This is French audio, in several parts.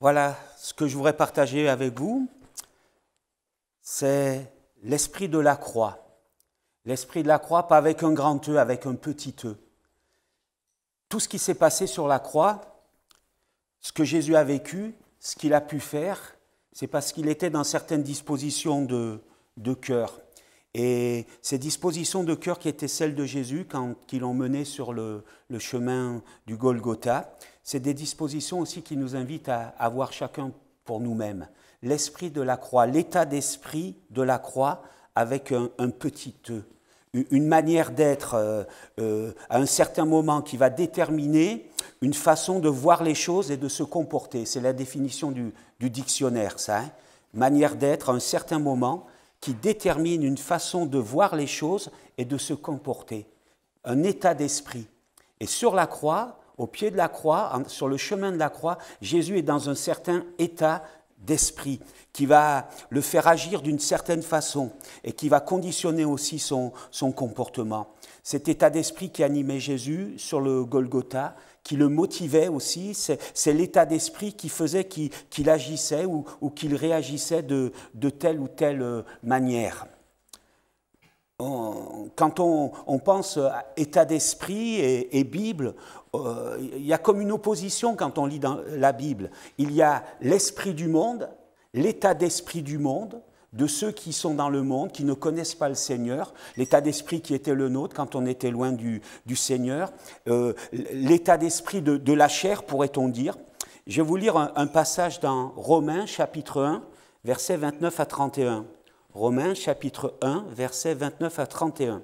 Voilà ce que je voudrais partager avec vous. C'est l'esprit de la croix. L'esprit de la croix, pas avec un grand E, avec un petit E. Tout ce qui s'est passé sur la croix, ce que Jésus a vécu, ce qu'il a pu faire, c'est parce qu'il était dans certaines dispositions de, cœur. Et ces dispositions de cœur qui étaient celles de Jésus quand ils l'ont mené sur le chemin du Golgotha, c'est des dispositions aussi qui nous invitent à avoir chacun pour nous-mêmes. L'esprit de la croix, l'état d'esprit de la croix avec un, petit E, une manière d'être euh, euh, à un certain moment qui va déterminer une façon de voir les choses et de se comporter. C'est la définition du, dictionnaire, ça. Hein. manière d'être à un certain moment qui détermine une façon de voir les choses et de se comporter. Un état d'esprit. Et sur la croix, au pied de la croix, sur le chemin de la croix, Jésus est dans un certain état d'esprit qui va le faire agir d'une certaine façon et qui va conditionner aussi son, son comportement. Cet état d'esprit qui animait Jésus sur le Golgotha, qui le motivait aussi, c'est l'état d'esprit qui faisait qu'il agissait ou, qu'il réagissait de, de telle ou telle euh, manière quand on, pense à état d'esprit et, Bible, euh, il y a comme une opposition quand on lit dans la Bible. Il y a l'esprit du monde, l'état d'esprit du monde, de ceux qui sont dans le monde, qui ne connaissent pas le Seigneur, l'état d'esprit qui était le nôtre quand on était loin du, du Seigneur, euh, l'état d'esprit de, la chair, pourrait-on dire. Je vais vous lire un, un passage dans Romains chapitre 1, versets 29 à 31. Romains chapitre 1, versets 29 à 31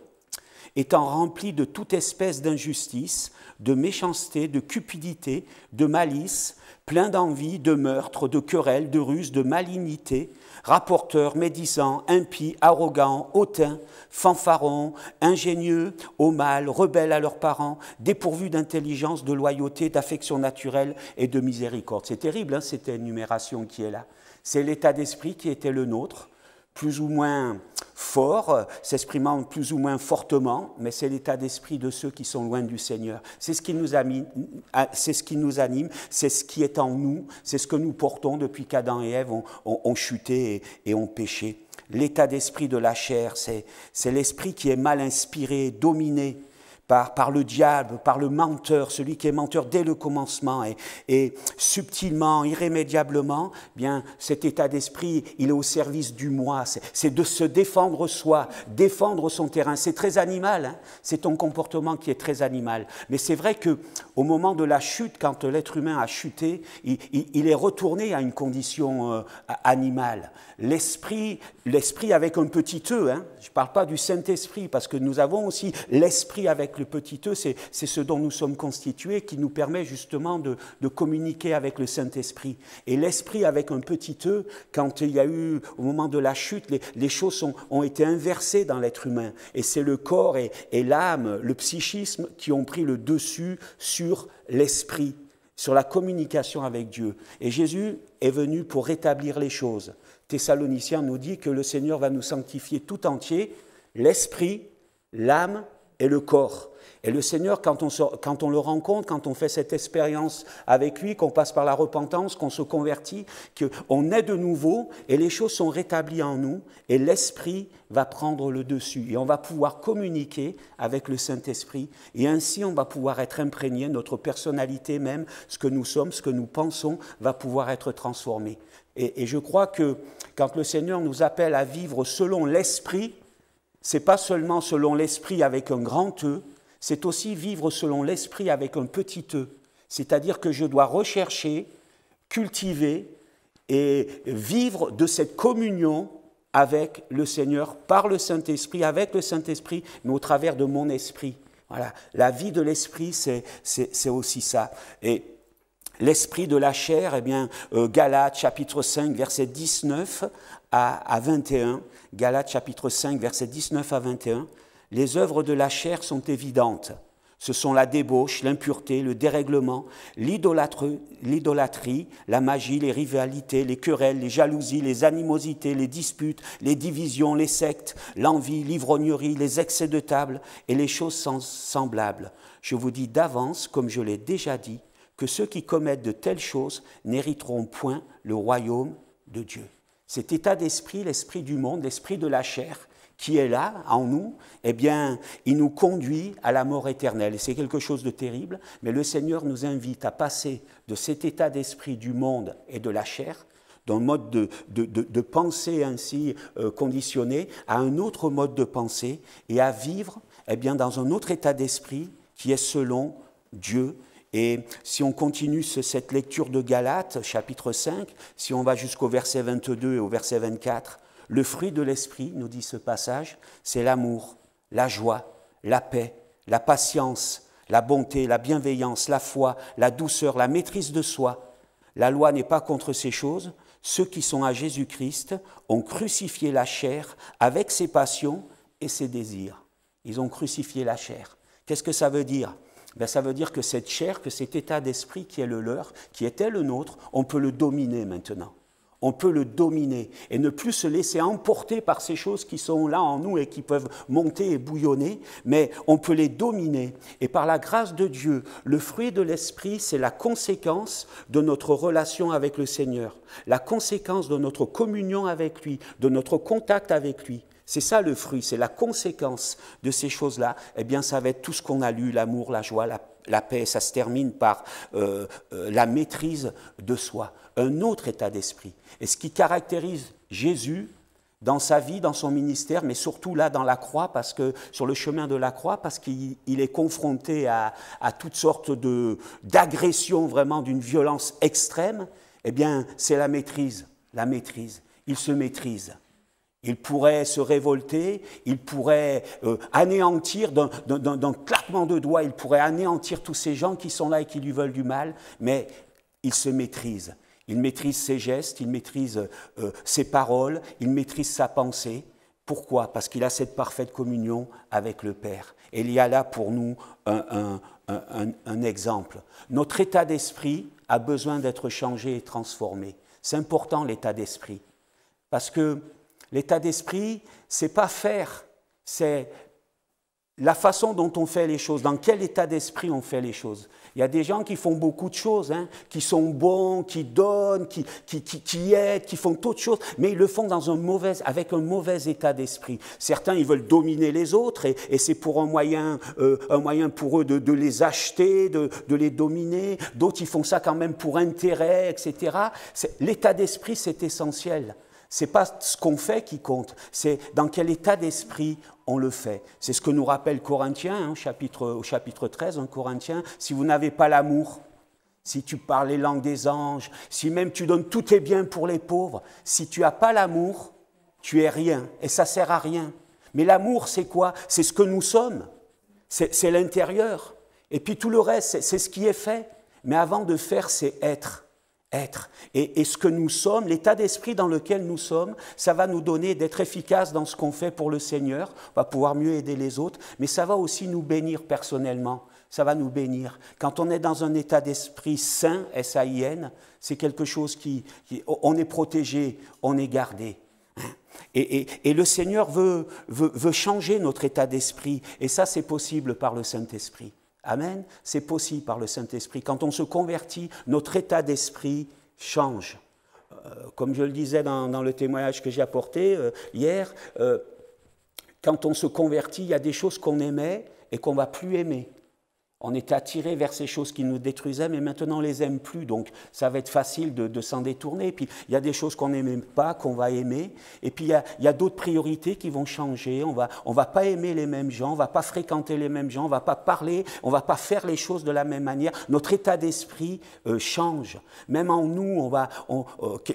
étant rempli de toute espèce d'injustice, de méchanceté, de cupidité, de malice, plein d'envie, de meurtre, de querelle, de ruse, de malignité, rapporteurs, médisants, impies, arrogants, hautain, fanfaron, ingénieux, au mal, rebelles à leurs parents, dépourvus d'intelligence, de loyauté, d'affection naturelle et de miséricorde. C'est terrible, hein, cette énumération qui est là. C'est l'état d'esprit qui était le nôtre plus ou moins fort, euh, s'exprimant plus ou moins fortement, mais c'est l'état d'esprit de ceux qui sont loin du Seigneur. Euh, ah, c'est ce qui nous, anime, c'est ce qui est en nous, c'est ce que nous portons depuis qu'Adam et Ève ont, chuté et, ont péché. L'état d'esprit de la chair, c'est l'esprit qui est mal inspiré, dominé par, le diable, par le menteur, celui qui est menteur dès le commencement et, et subtilement, irrémédiablement, eh bien cet état d'esprit, il est au service du moi. C'est de se défendre soi, défendre son terrain. C'est très animal. Hein. c'est ton comportement qui est très animal. Mais c'est vrai que au moment de la chute, quand l'être humain a chuté, il, est retourné à une condition euh, animale. L'esprit, l'esprit avec un petit e. Hein. je ne parle pas du Saint Esprit parce que nous avons aussi l'esprit avec le le petit e, c'est ce dont nous sommes constitués qui nous permet justement de, communiquer avec le Saint-Esprit. Et l'Esprit avec un petit e, quand il y a eu, au moment de la chute, les, choses ont, été inversées dans l'être humain. Et c'est le corps et, et l'âme, le psychisme qui ont pris le dessus sur l'Esprit sur la communication avec Dieu. Et Jésus est venu pour rétablir les choses. Thessaloniciens nous dit que le Seigneur va nous sanctifier tout entier, l'esprit, l'âme et le corps. Et le Seigneur, quand on, le rencontre, quand on fait cette expérience avec lui, qu'on passe par la repentance, qu'on se convertit, qu'on est de nouveau et les choses sont rétablies en nous et l'Esprit va prendre le dessus et on va pouvoir communiquer avec le Saint-Esprit et ainsi on va pouvoir être imprégné, notre personnalité même, ce que nous sommes, ce que nous pensons va pouvoir être transformé. et je crois que quand le Seigneur nous appelle à vivre selon l'Esprit, c'est pas seulement selon l'esprit avec un grand E, c'est aussi vivre selon l'esprit avec un petit E. C'est-à-dire que je dois rechercher, cultiver et vivre de cette communion avec le Seigneur, par le Saint-Esprit, avec le Saint-Esprit, mais au travers de mon esprit. Voilà. La vie de l'esprit, c'est aussi ça. Et l'esprit de la chair, eh bien, euh, Galates chapitre 5, verset 19 à, 21, Galates chapitre 5, verset 19 à 21, les œuvres de la chair sont évidentes. Ce sont la débauche, l'impureté, le dérèglement, l'idolâtrie, la magie, les rivalités, les querelles, les jalousies, les animosités, les disputes, les divisions, les sectes, l'envie, l'ivrognerie, les excès de table et les choses semblables. Je vous dis d'avance, comme je l'ai déjà dit, que ceux qui commettent de telles choses n'hériteront point le royaume de Dieu. Cet état d'esprit, l'esprit du monde, l'esprit de la chair, qui est là en nous, eh bien, il nous conduit à la mort éternelle. C'est quelque chose de terrible, mais le Seigneur nous invite à passer de cet état d'esprit du monde et de la chair, d'un mode de, de, de, pensée ainsi euh, conditionné, à un autre mode de pensée et à vivre eh bien, dans un autre état d'esprit qui est selon Dieu et si on continue cette lecture de Galates, chapitre 5, si on va jusqu'au verset 22 et au verset 24, le fruit de l'esprit, nous dit ce passage, c'est l'amour, la joie, la paix, la patience, la bonté, la bienveillance, la foi, la douceur, la maîtrise de soi. La loi n'est pas contre ces choses. Ceux qui sont à Jésus-Christ ont crucifié la chair avec ses passions et ses désirs. Ils ont crucifié la chair. Qu'est-ce que ça veut dire ben ça veut dire que cette chair, que cet état d'esprit qui est le leur, qui était le nôtre, on peut le dominer maintenant. On peut le dominer et ne plus se laisser emporter par ces choses qui sont là en nous et qui peuvent monter et bouillonner, mais on peut les dominer. Et par la grâce de Dieu, le fruit de l'Esprit, c'est la conséquence de notre relation avec le Seigneur, la conséquence de notre communion avec lui, de notre contact avec lui. C'est ça le fruit, c'est la conséquence de ces choses-là. Eh bien, ça va être tout ce qu'on a lu, l'amour, la joie, la, paix. Ça se termine par euh, euh, la maîtrise de soi, un autre état d'esprit. Et ce qui caractérise Jésus dans sa vie, dans son ministère, mais surtout là dans la croix, parce que sur le chemin de la croix, parce qu'il est confronté à, à toutes sortes d'agressions, vraiment d'une violence extrême. Eh bien, c'est la maîtrise, la maîtrise. Il se maîtrise. Il pourrait se révolter, il pourrait euh, anéantir, d'un claquement de doigts, il pourrait anéantir tous ces gens qui sont là et qui lui veulent du mal, mais il se maîtrise. Il maîtrise ses gestes, il maîtrise euh, ses paroles, il maîtrise sa pensée. Pourquoi Parce qu'il a cette parfaite communion avec le Père. Et il y a là pour nous un, un exemple. Notre état d'esprit a besoin d'être changé et transformé. C'est important l'état d'esprit. Parce que L'état d'esprit, c'est pas faire, c'est la façon dont on fait les choses, dans quel état d'esprit on fait les choses. Il y a des gens qui font beaucoup de choses, hein, qui sont bons, qui donnent, qui, qui, qui, aident, qui font toutes choses, mais ils le font dans un mauvais, avec un mauvais état d'esprit. Certains, ils veulent dominer les autres et, c'est pour un moyen, euh, un moyen pour eux de, les acheter, de, de les dominer. D'autres, ils font ça quand même pour intérêt, etc. L'état d'esprit, c'est essentiel. C'est pas ce qu'on fait qui compte, c'est dans quel état d'esprit on le fait. C'est ce que nous rappelle Corinthiens, hein, chapitre, au chapitre 13, en hein, Corinthiens, si vous n'avez pas l'amour, si tu parles les langues des anges, si même tu donnes tous tes biens pour les pauvres, si tu n'as pas l'amour, tu es rien, et ça sert à rien. Mais l'amour, c'est quoi C'est ce que nous sommes, c'est l'intérieur. Et puis tout le reste, c'est ce qui est fait. Mais avant de faire, c'est être être. Et, ce que nous sommes, l'état d'esprit dans lequel nous sommes, ça va nous donner d'être efficace dans ce qu'on fait pour le Seigneur, on va pouvoir mieux aider les autres, mais ça va aussi nous bénir personnellement, ça va nous bénir. Quand on est dans un état d'esprit sain, S-A-I-N, c'est quelque chose qui, On est protégé, on est gardé. Et, le Seigneur veut, veut changer notre état d'esprit, et ça c'est possible par le Saint-Esprit. Amen. C'est possible par le Saint-Esprit. Quand on se convertit, notre état d'esprit change. Euh, comme je le disais dans, le témoignage que j'ai apporté euh, hier, euh, quand on se convertit, il y a des choses qu'on aimait et qu'on va plus aimer on était attiré vers ces choses qui nous détruisaient, mais maintenant on les aime plus. Donc ça va être facile de, s'en détourner. puis il y a des choses qu'on n'aime pas, qu'on va aimer. Et puis il y a, d'autres priorités qui vont changer. On va, on va pas aimer les mêmes gens, on va pas fréquenter les mêmes gens, on va pas parler, on va pas faire les choses de la même manière. Notre état d'esprit euh, change. Même en nous, on va, euh,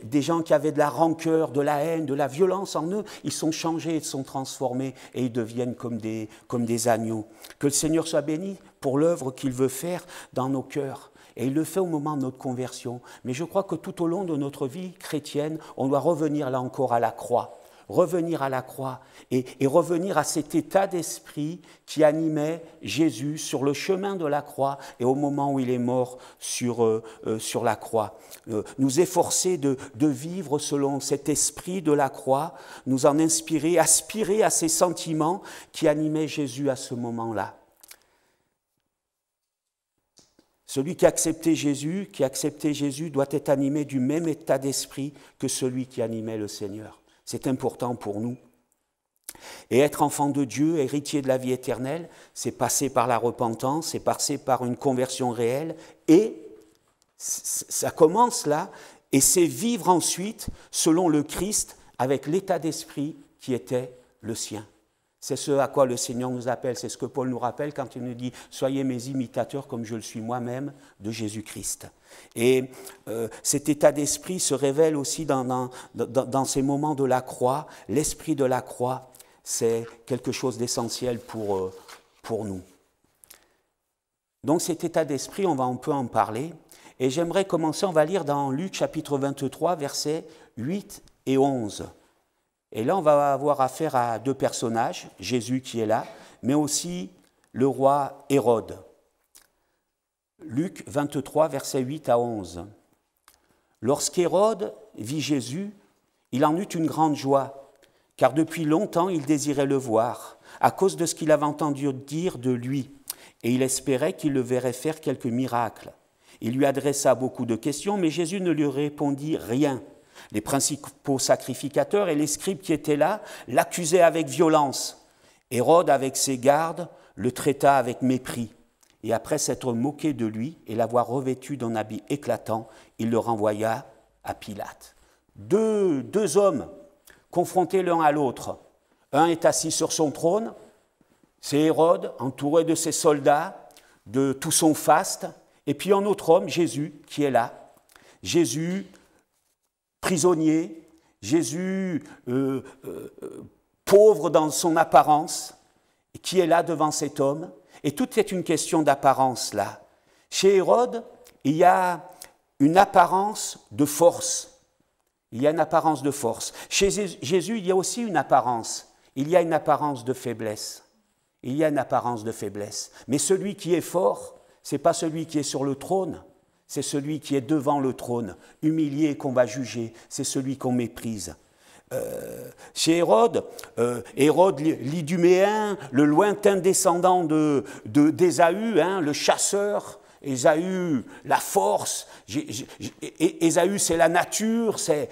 des gens qui avaient de la rancœur, de la haine, de la violence en eux, ils sont changés, ils sont transformés et ils deviennent comme des, comme des agneaux. Que le Seigneur soit béni pour l'œuvre qu'il veut faire dans nos cœurs. Et il le fait au moment de notre conversion. Mais je crois que tout au long de notre vie chrétienne, on doit revenir là encore à la croix. Revenir à la croix et, revenir à cet état d'esprit qui animait Jésus sur le chemin de la croix et au moment où il est mort sur, euh, euh, sur la croix. Euh, nous efforcer de, de vivre selon cet esprit de la croix, nous en inspirer, aspirer à ces sentiments qui animaient Jésus à ce moment-là. Celui qui a accepté Jésus, qui a accepté Jésus, doit être animé du même état d'esprit que celui qui animait le Seigneur. C'est important pour nous. Et être enfant de Dieu, héritier de la vie éternelle, c'est passer par la repentance, c'est passer par une conversion réelle, et ça commence là, et c'est vivre ensuite selon le Christ avec l'état d'esprit qui était le sien. C'est ce à quoi le Seigneur nous appelle, c'est ce que Paul nous rappelle quand il nous dit Soyez mes imitateurs comme je le suis moi-même de Jésus-Christ. Et euh, cet état d'esprit se révèle aussi dans, ces moments de la croix. L'esprit de la croix, c'est quelque chose d'essentiel pour, euh, pour nous. Donc cet état d'esprit, on, va, on peut en parler. Et j'aimerais commencer, on va lire dans Luc chapitre 23, versets 8 et 11. Et là, on va avoir affaire à deux personnages, Jésus qui est là, mais aussi le roi Hérode. Luc 23, versets 8 à 11. Lorsqu'Hérode vit Jésus, il en eut une grande joie, car depuis longtemps il désirait le voir, à cause de ce qu'il avait entendu dire de lui, et il espérait qu'il le verrait faire quelques miracles. Il lui adressa beaucoup de questions, mais Jésus ne lui répondit rien. Les principaux sacrificateurs et les scribes qui étaient là l'accusaient avec violence. Hérode, avec ses gardes, le traita avec mépris. Et après s'être moqué de lui et l'avoir revêtu d'un habit éclatant, il le renvoya à Pilate. Deux, hommes confrontés l'un à l'autre. Un est assis sur son trône, c'est Hérode, entouré de ses soldats, de tout son faste, et puis un autre homme, Jésus, qui est là. Jésus, prisonnier, Jésus euh, euh, pauvre dans son apparence, qui est là devant cet homme. Et tout est une question d'apparence là. Chez Hérode, il y a une apparence de force. Il y a une apparence de force. Chez Jésus, il y a aussi une apparence. Il y a une apparence de faiblesse. Il y a une apparence de faiblesse. Mais celui qui est fort, ce n'est pas celui qui est sur le trône, c'est celui qui est devant le trône, humilié qu'on va juger. C'est celui qu'on méprise. Euh, chez Hérode, euh, Hérode l'Iduméen, le lointain descendant de d'Ésaü, hein, le chasseur, Ésaü, la force. Ésaü, c'est la nature, c'est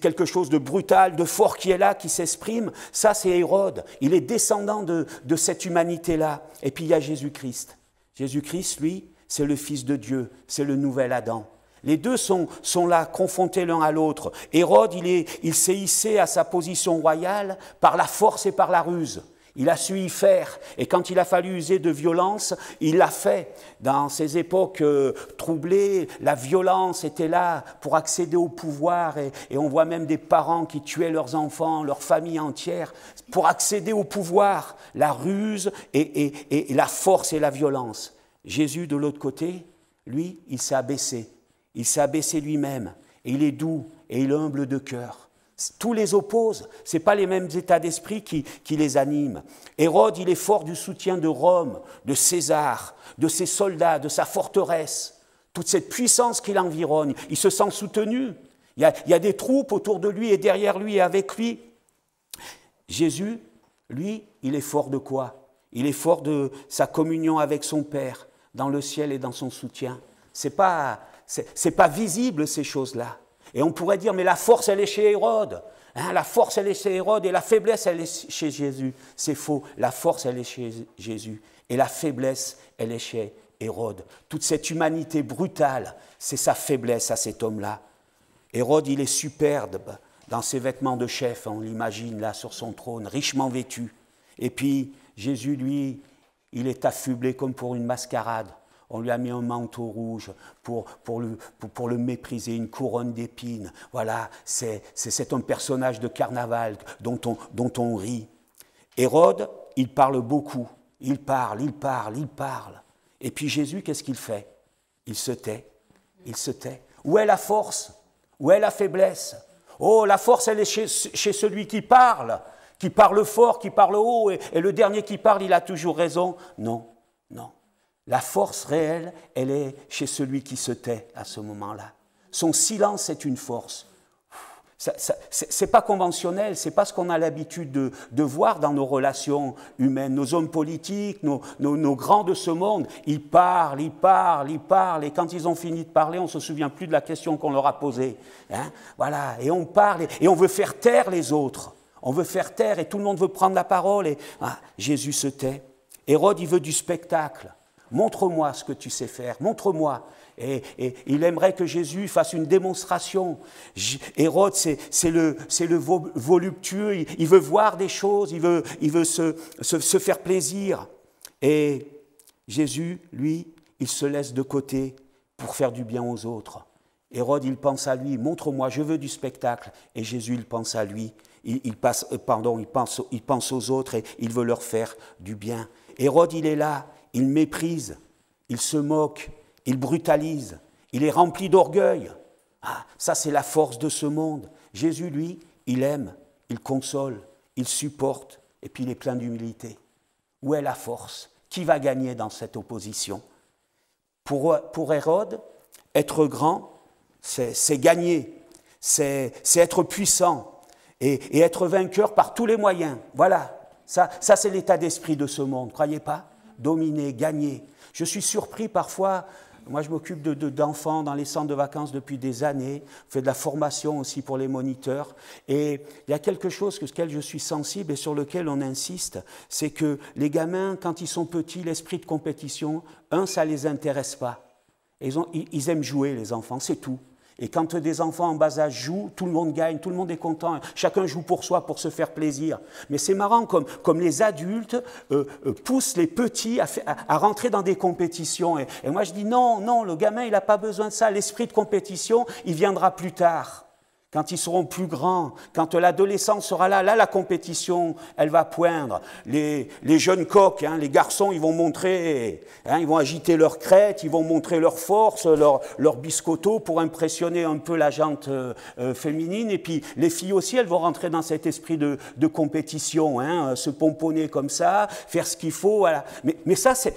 quelque chose de brutal, de fort qui est là, qui s'exprime. Ça, c'est Hérode. Il est descendant de, de cette humanité-là. Et puis, il y a Jésus-Christ. Jésus-Christ, lui, c'est le Fils de Dieu, c'est le nouvel Adam. Les deux sont, là, confrontés l'un à l'autre. Hérode, il s'est hissé à sa position royale par la force et par la ruse. Il a su y faire, et quand il a fallu user de violence, il l'a fait. Dans ces époques euh, troublées, la violence était là pour accéder au pouvoir, et, on voit même des parents qui tuaient leurs enfants, leur famille entière, pour accéder au pouvoir, la ruse et la force et la violence. Jésus, de l'autre côté, lui, il s'est abaissé. Il s'est abaissé lui-même. Et il est doux et il est humble de cœur. Tous les opposent. Ce pas les mêmes états d'esprit qui, les animent. Hérode, il est fort du soutien de Rome, de César, de ses soldats, de sa forteresse, toute cette puissance qui l'environne. Il se sent soutenu. il y a des troupes autour de lui et derrière lui et avec lui. Jésus, lui, il est fort de quoi Il est fort de sa communion avec son Père dans le ciel et dans son soutien. Ce n'est c'est pas visible ces choses-là. Et on pourrait dire, mais la force, elle est chez Hérode. Hein, la force, elle est chez Hérode et la faiblesse, elle est chez Jésus. C'est faux. La force, elle est chez Jésus. Et la faiblesse, elle est chez Hérode. Toute cette humanité brutale, c'est sa faiblesse à cet homme-là. Hérode, il est superbe dans ses vêtements de chef, on l'imagine là sur son trône, richement vêtu. Et puis Jésus, lui, il est affublé comme pour une mascarade. On lui a mis un manteau rouge pour, pour, le, pour, le mépriser, une couronne d'épines. Voilà, c'est un personnage de carnaval dont on, dont on rit. Hérode, il parle beaucoup. Il parle, il parle, il parle. Et puis Jésus, qu'est-ce qu'il fait Il se tait. Il se tait. Où est la force Où est la faiblesse Oh, la force, elle est chez, chez celui qui parle qui parle fort, qui parle haut, et, le dernier qui parle, il a toujours raison. Non, non. La force réelle, elle est chez celui qui se tait à ce moment-là. Son silence est une force. C'est pas conventionnel, c'est pas ce qu'on a l'habitude de, voir dans nos relations humaines, nos hommes politiques, nos, grands de ce monde. Ils parlent, ils parlent, ils parlent, et quand ils ont fini de parler, on se souvient plus de la question qu'on leur a posée. Hein. voilà, et on parle, et on veut faire taire les autres on veut faire taire et tout le monde veut prendre la parole. Et ah, Jésus se tait. Hérode, il veut du spectacle. Montre-moi ce que tu sais faire, montre-moi. Et, il aimerait que Jésus fasse une démonstration. Hérode, c'est le, le voluptueux, il, veut voir des choses, il veut, il veut se, se faire plaisir. Et Jésus, lui, il se laisse de côté pour faire du bien aux autres. Hérode, il pense à lui, montre-moi, je veux du spectacle. Et Jésus, il pense à lui, il, passe, euh, pardon, il, pense, il pense aux autres et il veut leur faire du bien. Hérode, il est là, il méprise, il se moque, il brutalise, il est rempli d'orgueil. Ah, ça c'est la force de ce monde. Jésus, lui, il aime, il console, il supporte, et puis il est plein d'humilité. Où est la force Qui va gagner dans cette opposition pour, pour Hérode, être grand, c'est gagner, c'est être puissant, et, être vainqueur par tous les moyens. Voilà, ça, ça c'est l'état d'esprit de ce monde, croyez pas Dominer, gagner. Je suis surpris parfois, moi je m'occupe d'enfants dans les centres de vacances depuis des années, je fais de la formation aussi pour les moniteurs, et il y a quelque chose sur lequel je suis sensible et sur lequel on insiste, c'est que les gamins, quand ils sont petits, l'esprit de compétition, un, ça ne les intéresse pas. ils aiment jouer, les enfants, c'est tout. Et quand des enfants en bas âge jouent, tout le monde gagne, tout le monde est content, chacun joue pour soi, pour se faire plaisir. Mais c'est marrant comme, les adultes euh, euh, poussent les petits à, rentrer dans des compétitions. Et, et moi je dis non, non, le gamin il n'a pas besoin de ça, l'esprit de compétition il viendra plus tard quand ils seront plus grands, quand l'adolescence sera là, là la compétition, elle va poindre. Les, jeunes coqs, hein, les garçons, ils vont montrer, hein, ils vont agiter leur crête, ils vont montrer leur force, leur, leur biscotto pour impressionner un peu la gente euh, euh, féminine. Et puis les filles aussi, elles vont rentrer dans cet esprit de, compétition, hein, euh, se pomponner comme ça, faire ce qu'il faut. mais ça, c'est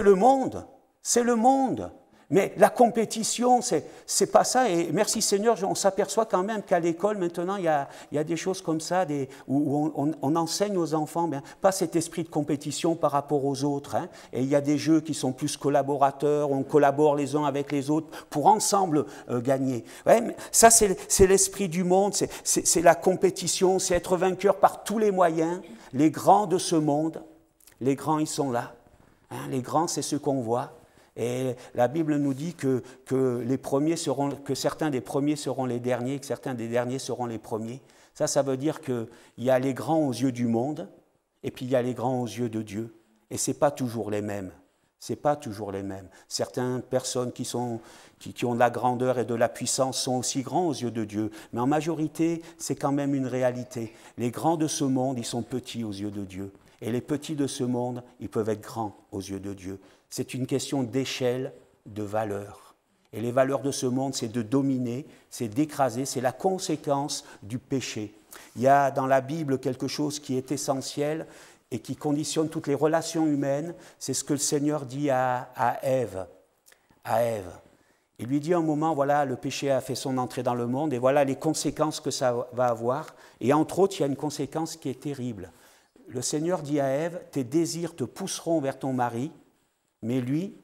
le monde. C'est le monde. Mais la compétition, c'est pas ça. Et merci Seigneur, on s'aperçoit quand même qu'à l'école, maintenant, il y, a, il y a, des choses comme ça, où, on, enseigne aux enfants, pas cet esprit de compétition par rapport aux autres. Hein. Et il y a des jeux qui sont plus collaborateurs, on collabore les uns avec les autres pour ensemble euh, gagner. Ouais, ça, c'est l'esprit du monde, c'est la compétition, c'est être vainqueur par tous les moyens. Les grands de ce monde, les grands, ils sont là. Hein. les grands, c'est ce qu'on voit. Et la Bible nous dit que, que, certains des premiers seront les derniers, que certains des derniers seront les premiers. Ça, ça veut dire qu'il y a les grands aux yeux du monde, et puis il y a les grands aux yeux de Dieu. Et ce n'est pas toujours les mêmes. Ce n'est pas toujours les mêmes. Certaines personnes qui, qui, ont de la grandeur et de la puissance sont aussi grands aux yeux de Dieu. Mais en majorité, c'est quand même une réalité. Les grands de ce monde, ils sont petits aux yeux de Dieu. Et les petits de ce monde, ils peuvent être grands aux yeux de Dieu. C'est une question d'échelle, de valeur. Et les valeurs de ce monde, c'est de dominer, c'est d'écraser, c'est la conséquence du péché. Il y a dans la Bible quelque chose qui est essentiel et qui conditionne toutes les relations humaines. C'est ce que le Seigneur dit à, à Ève. À Ève. Il lui dit un moment, voilà, le péché a fait son entrée dans le monde et voilà les conséquences que ça va avoir. Et entre autres, il y a une conséquence qui est terrible. Le Seigneur dit à Ève, tes désirs te pousseront vers ton mari mais lui,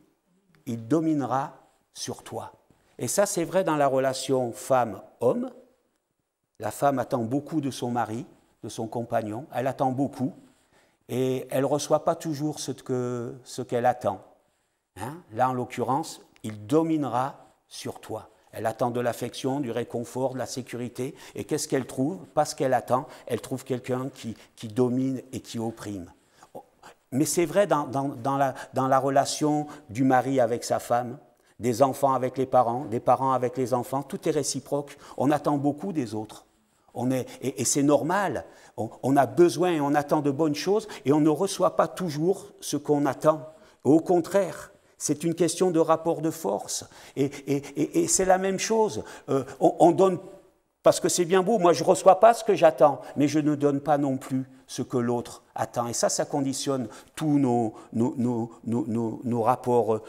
il dominera sur toi. Et ça, c'est vrai dans la relation femme-homme. La femme attend beaucoup de son mari, de son compagnon, elle attend beaucoup, et elle ne reçoit pas toujours ce qu'elle ce attend. Hein. Là, en l'occurrence, il dominera sur toi. Elle attend de l'affection, du réconfort, de la sécurité. Et qu'est-ce qu'elle trouve Parce qu'elle attend, elle trouve quelqu'un qui domine et qui opprime. Mais c'est vrai dans, la, dans la relation du mari avec sa femme, des enfants avec les parents, des parents avec les enfants, tout est réciproque. On attend beaucoup des autres. On est, et, c'est normal. On, a besoin et on attend de bonnes choses et on ne reçoit pas toujours ce qu'on attend. Au contraire, c'est une question de rapport de force. Et, c'est la même chose. Euh, on, on donne parce que c'est bien beau, moi je ne reçois pas ce que j'attends, mais je ne donne pas non plus ce que l'autre attend. Et ça, ça conditionne tous nos, nos, rapports euh,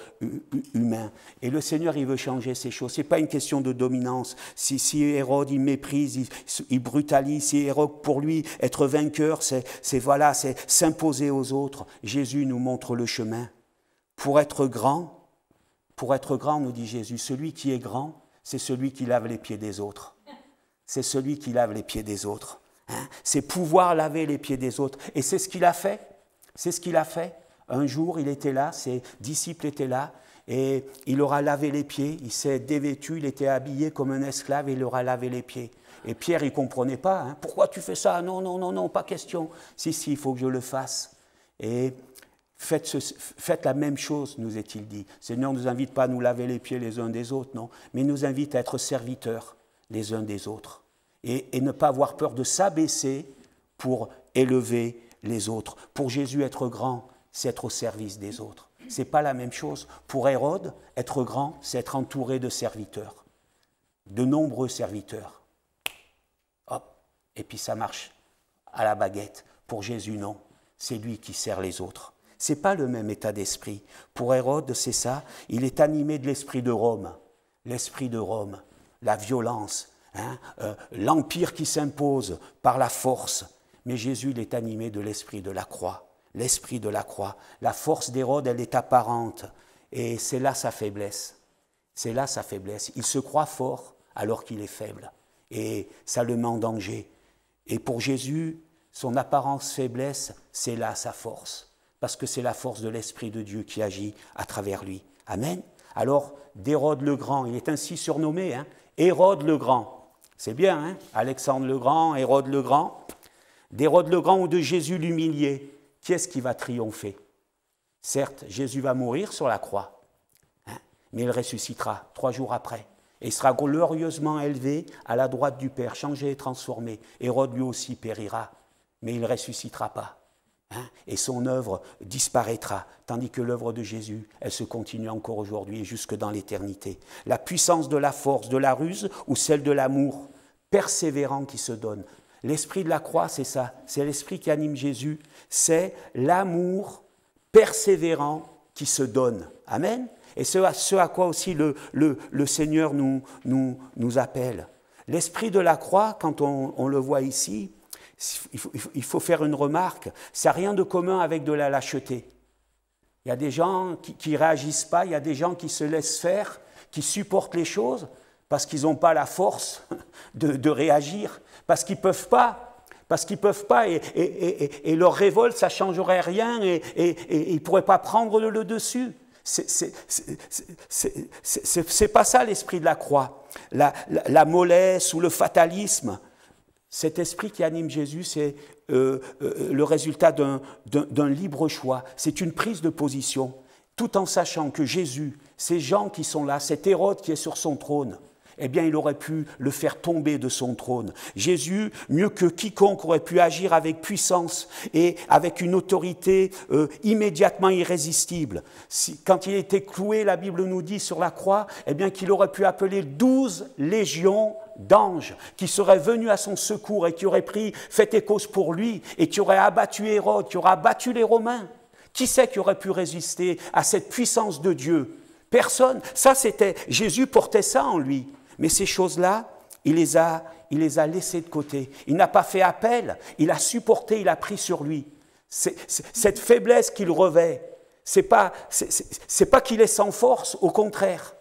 humains. Et le Seigneur, il veut changer ces choses. Ce n'est pas une question de dominance. Si, Hérode, il méprise, il, brutalise, si Hérode, pour lui, être vainqueur, c'est voilà, c'est s'imposer aux autres. Jésus nous montre le chemin. Pour être grand, pour être grand, nous dit Jésus, celui qui est grand, c'est celui qui lave les pieds des autres c'est celui qui lave les pieds des autres. Hein. c'est pouvoir laver les pieds des autres. Et c'est ce qu'il a fait. C'est ce qu'il a fait. Un jour, il était là, ses disciples étaient là, et il aura lavé les pieds, il s'est dévêtu, il était habillé comme un esclave, et il aura lavé les pieds. Et Pierre, il ne comprenait pas. Hein. Pourquoi tu fais ça Non, non, non, non, pas question. Si, si, il faut que je le fasse. Et faites, faites la même chose, nous est-il dit. Le Seigneur ne nous invite pas à nous laver les pieds les uns des autres, non, mais nous invite à être serviteurs les uns des autres et, ne pas avoir peur de s'abaisser pour élever les autres. Pour Jésus, être grand, c'est être au service des autres. Ce n'est pas la même chose. Pour Hérode, être grand, c'est être entouré de serviteurs, de nombreux serviteurs. Hop, et puis ça marche à la baguette. Pour Jésus, non. C'est lui qui sert les autres. Ce n'est pas le même état d'esprit. Pour Hérode, c'est ça. Il est animé de l'esprit de Rome. L'esprit de Rome la violence, hein, euh, l'empire qui s'impose par la force. Mais Jésus, il est animé de l'esprit de la croix, l'esprit de la croix. La force d'Hérode, elle est apparente, et c'est là sa faiblesse. C'est là sa faiblesse. Il se croit fort alors qu'il est faible, et ça le met en danger. Et pour Jésus, son apparence faiblesse, c'est là sa force, parce que c'est la force de l'Esprit de Dieu qui agit à travers lui. Amen. Alors, d'Hérode le Grand, il est ainsi surnommé, hein, Hérode le Grand. C'est bien, hein Alexandre le Grand, Hérode le Grand. D'Hérode le Grand ou de Jésus l'humilié, qui est-ce qui va triompher Certes, Jésus va mourir sur la croix, hein, mais il ressuscitera trois jours après et sera glorieusement élevé à la droite du Père, changé et transformé. Hérode lui aussi périra, mais il ne ressuscitera pas. Hein, et son œuvre disparaîtra, tandis que l'œuvre de Jésus, elle se continue encore aujourd'hui et jusque dans l'éternité. La puissance de la force, de la ruse ou celle de l'amour persévérant qui se donne. L'esprit de la croix, c'est ça, c'est l'esprit qui anime Jésus, c'est l'amour persévérant qui se donne. Amen. Et ce à, ce à quoi aussi le, Seigneur nous, nous, appelle. L'esprit de la croix, quand on le voit ici, il faut, faire une remarque, ça n'a rien de commun avec de la lâcheté. Il y a des gens qui ne réagissent pas, il y a des gens qui se laissent faire, qui supportent les choses parce qu'ils n'ont pas la force de, réagir, parce qu'ils ne peuvent pas parce qu'ils peuvent pas, et, leur révolte, ça ne changerait rien, et, ils ne pourraient pas prendre le, le dessus. C'est pas ça l'esprit de la croix. la mollesse ou le fatalisme, cet esprit qui anime Jésus, c'est euh, euh, euh, le résultat d'un libre choix, c'est une prise de position, tout en sachant que Jésus, ces gens qui sont là, cet Hérode qui est sur son trône, eh bien il aurait pu le faire tomber de son trône. Jésus, mieux que quiconque, aurait pu agir avec puissance et avec une autorité euh, immédiatement irrésistible. quand il était cloué, la Bible nous dit sur la croix, eh bien qu'il aurait pu appeler douze légions d'anges qui seraient venus à son secours et qui auraient pris fait et cause pour lui et qui auraient abattu Hérode, qui auraient abattu les Romains. Qui c'est qui aurait pu résister à cette puissance de Dieu Personne. Ça, c'était Jésus portait ça en lui. Mais ces choses-là, il les a, il les a laissées de côté. Il n'a pas fait appel, il a supporté, il a pris sur lui. cette faiblesse qu'il revêt, c'est pas, c'est pas qu'il est sans force, au contraire.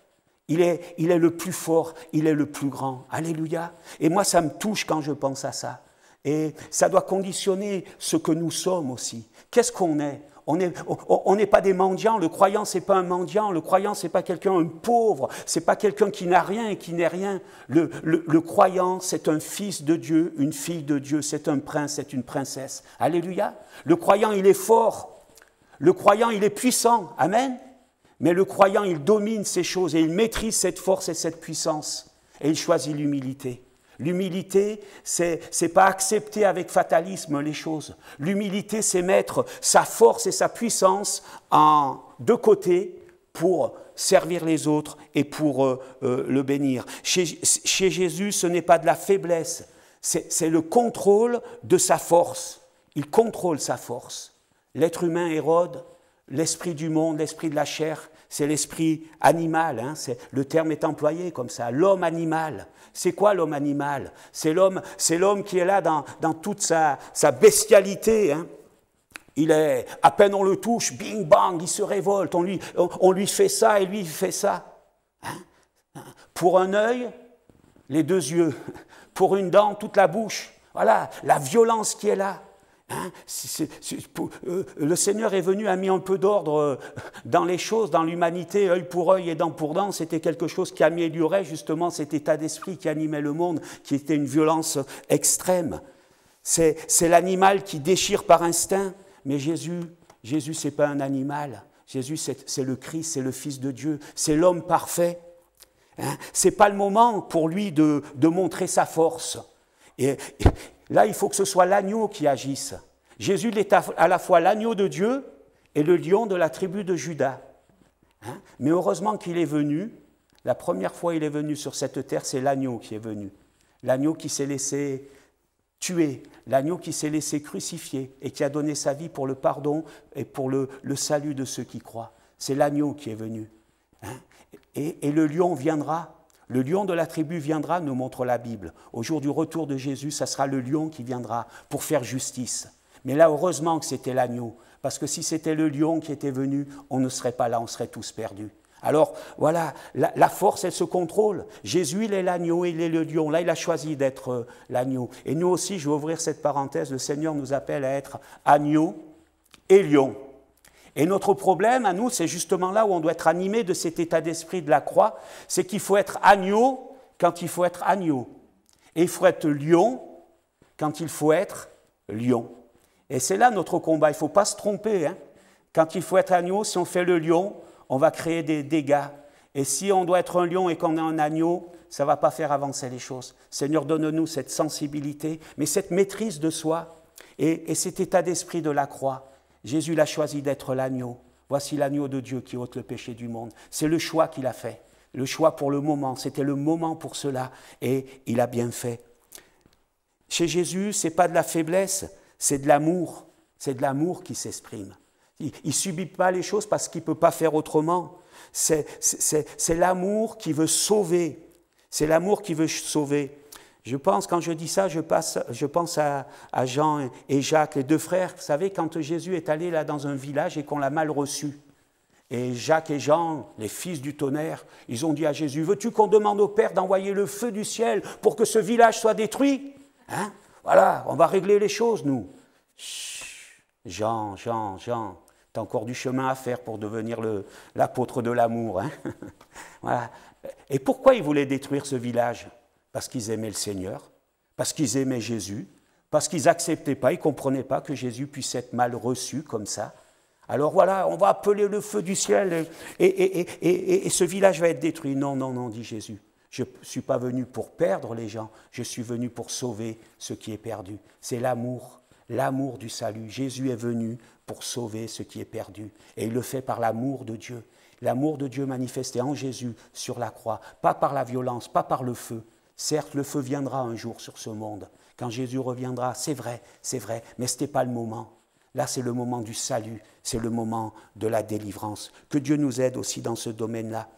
Il est, il est le plus fort, il est le plus grand. Alléluia. Et moi, ça me touche quand je pense à ça. Et ça doit conditionner ce que nous sommes aussi. Qu'est-ce qu'on est, on n'est pas des mendiants. Le croyant, n'est pas un mendiant. Le croyant, n'est pas quelqu'un, un pauvre. ce n'est pas quelqu'un qui n'a rien et qui n'est rien. Le, le croyant, c'est un fils de Dieu, une fille de Dieu. C'est un prince, c'est une princesse. Alléluia. Le croyant, il est fort. Le croyant, il est puissant. Amen. Mais le croyant, il domine ces choses et il maîtrise cette force et cette puissance. Et il choisit l'humilité. L'humilité, c'est n'est pas accepter avec fatalisme les choses. L'humilité, c'est mettre sa force et sa puissance en de côté pour servir les autres et pour euh, euh, le bénir. Chez, chez Jésus, ce n'est pas de la faiblesse, c'est le contrôle de sa force. Il contrôle sa force. L'être humain, Hérode, l'esprit du monde, l'esprit de la chair, c'est l'esprit animal, hein. le terme est employé comme ça, l'homme animal. C'est quoi l'homme animal C'est l'homme, c'est l'homme qui est là dans, toute sa, sa bestialité. Hein. Il est, à peine on le touche, bing bang, il se révolte, on lui, lui fait ça et lui il fait ça. Hein. Pour un œil, les deux yeux. Pour une dent, toute la bouche. Voilà, la violence qui est là. Hein, euh, le Seigneur est venu, a mis un peu d'ordre euh, dans les choses, dans l'humanité, œil pour œil et dent pour dent. C'était quelque chose qui améliorait justement cet état d'esprit qui animait le monde, qui était une violence extrême. C'est l'animal qui déchire par instinct. Mais Jésus, Jésus, c'est pas un animal. Jésus, c'est le Christ, c'est le Fils de Dieu, c'est l'homme parfait. Hein c'est pas le moment pour lui de, de montrer sa force. Et, Là, il faut que ce soit l'agneau qui agisse. Jésus est à la fois l'agneau de Dieu et le lion de la tribu de Judas. Hein. Mais heureusement qu'il est venu. La première fois qu'il est venu sur cette terre, c'est l'agneau qui est venu. L'agneau qui s'est laissé tuer, l'agneau qui s'est laissé crucifier et qui a donné sa vie pour le pardon et pour le, salut de ceux qui croient. C'est l'agneau qui est venu. Hein. et le lion viendra le lion de la tribu viendra, nous montre la Bible. Au jour du retour de Jésus, ça sera le lion qui viendra pour faire justice. Mais là, heureusement que c'était l'agneau, parce que si c'était le lion qui était venu, on ne serait pas là, on serait tous perdus. Alors voilà, la, force, elle se contrôle. Jésus, il est l'agneau, il est le lion. Là, il a choisi d'être euh, l'agneau. Et nous aussi, je vais ouvrir cette parenthèse, le Seigneur nous appelle à être agneau et lion. Et notre problème, à nous, c'est justement là où on doit être animé de cet état d'esprit de la croix, c'est qu'il faut être agneau quand il faut être agneau. Et il faut être lion quand il faut être lion. Et c'est là notre combat, il ne faut pas se tromper. Hein. Quand il faut être agneau, si on fait le lion, on va créer des dégâts. Et si on doit être un lion et qu'on est un agneau, ça ne va pas faire avancer les choses. Seigneur, donne-nous cette sensibilité, mais cette maîtrise de soi et cet état d'esprit de la croix. Jésus l'a choisi d'être l'agneau. Voici l'agneau de Dieu qui ôte le péché du monde. C'est le choix qu'il a fait. Le choix pour le moment. C'était le moment pour cela. Et il a bien fait. Chez Jésus, ce n'est pas de la faiblesse, c'est de l'amour. C'est de l'amour qui s'exprime. Il ne subit pas les choses parce qu'il ne peut pas faire autrement. C'est l'amour qui veut sauver. C'est l'amour qui veut sauver. Je pense, quand je dis ça, je, pense à, Jean et Jacques, les deux frères. Vous savez, quand Jésus est allé là dans un village et qu'on l'a mal reçu, et Jacques et Jean, les fils du tonnerre, ils ont dit à Jésus, veux-tu qu'on demande au Père d'envoyer le feu du ciel pour que ce village soit détruit hein Voilà, on va régler les choses, nous. Chut, Jean, Jean, Jean, t'as encore du chemin à faire pour devenir l'apôtre de l'amour. Hein? voilà. Et pourquoi ils voulaient détruire ce village parce qu'ils aimaient le Seigneur, parce qu'ils aimaient Jésus, parce qu'ils acceptaient pas, ils comprenaient pas que Jésus puisse être mal reçu comme ça. Alors voilà, on va appeler le feu du ciel et, et, et ce village va être détruit. Non, non, non, dit Jésus. Je ne suis pas venu pour perdre les gens, je suis venu pour sauver ce qui est perdu. C'est l'amour, l'amour du salut. Jésus est venu pour sauver ce qui est perdu. Et il le fait par l'amour de Dieu. L'amour de Dieu manifesté en Jésus sur la croix, pas par la violence, pas par le feu, Certes, le feu viendra un jour sur ce monde. Quand Jésus reviendra, c'est vrai, c'est vrai, mais ce n'était pas le moment. Là, c'est le moment du salut, c'est le moment de la délivrance. Que Dieu nous aide aussi dans ce domaine-là.